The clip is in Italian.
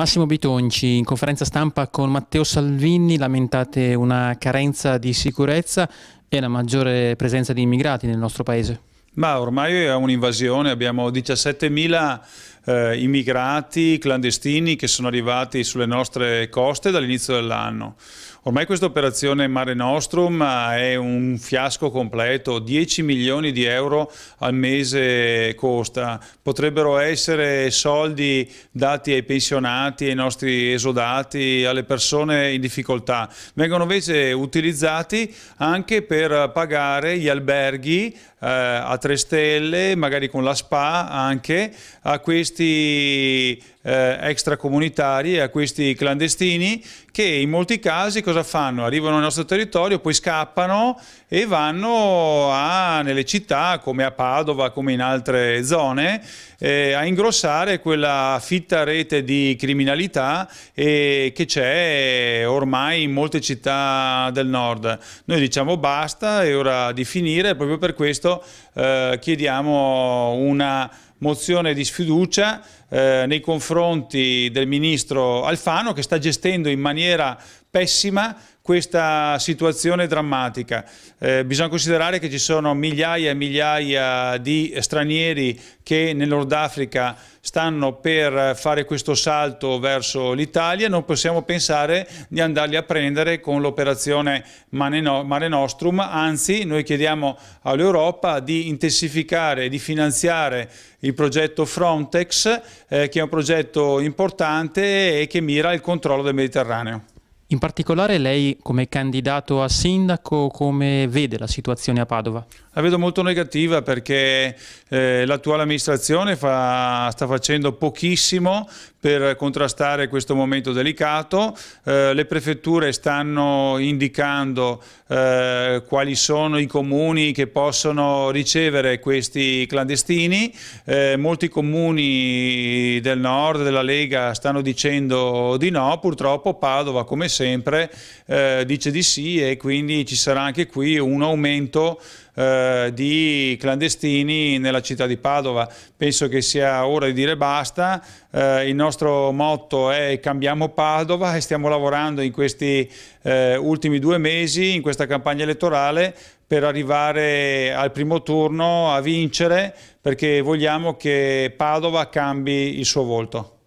Massimo Bitonci, in conferenza stampa con Matteo Salvini lamentate una carenza di sicurezza e una maggiore presenza di immigrati nel nostro paese. Ma ormai è un'invasione, abbiamo 17.000 eh, immigrati clandestini che sono arrivati sulle nostre coste dall'inizio dell'anno. Ormai questa operazione Mare Nostrum eh, è un fiasco completo, 10 milioni di euro al mese costa, potrebbero essere soldi dati ai pensionati, ai nostri esodati, alle persone in difficoltà, vengono invece utilizzati anche per pagare gli alberghi eh, a tre stelle, magari con la SPA anche, a questi eh, extracomunitari, a questi clandestini che in molti casi cosa fanno? Arrivano nel nostro territorio, poi scappano e vanno a, nelle città come a Padova, come in altre zone, eh, a ingrossare quella fitta rete di criminalità eh, che c'è ormai in molte città del nord. Noi diciamo basta, è ora di finire, proprio per questo eh, eh, chiediamo una mozione di sfiducia eh, nei confronti del ministro Alfano che sta gestendo in maniera pessima questa situazione drammatica. Eh, bisogna considerare che ci sono migliaia e migliaia di stranieri che nel Nord Africa stanno per fare questo salto verso l'Italia, non possiamo pensare di andarli a prendere con l'operazione Mare Nostrum, anzi noi chiediamo all'Europa di intensificare, e di finanziare il progetto Frontex, eh, che è un progetto importante e che mira il controllo del Mediterraneo. In particolare lei come candidato a sindaco come vede la situazione a Padova? La vedo molto negativa perché eh, l'attuale amministrazione fa, sta facendo pochissimo per contrastare questo momento delicato, eh, le prefetture stanno indicando eh, quali sono i comuni che possono ricevere questi clandestini, eh, molti comuni del nord della Lega stanno dicendo di no, purtroppo Padova come sempre sempre, eh, dice di sì e quindi ci sarà anche qui un aumento eh, di clandestini nella città di Padova. Penso che sia ora di dire basta, eh, il nostro motto è cambiamo Padova e stiamo lavorando in questi eh, ultimi due mesi, in questa campagna elettorale, per arrivare al primo turno a vincere perché vogliamo che Padova cambi il suo volto.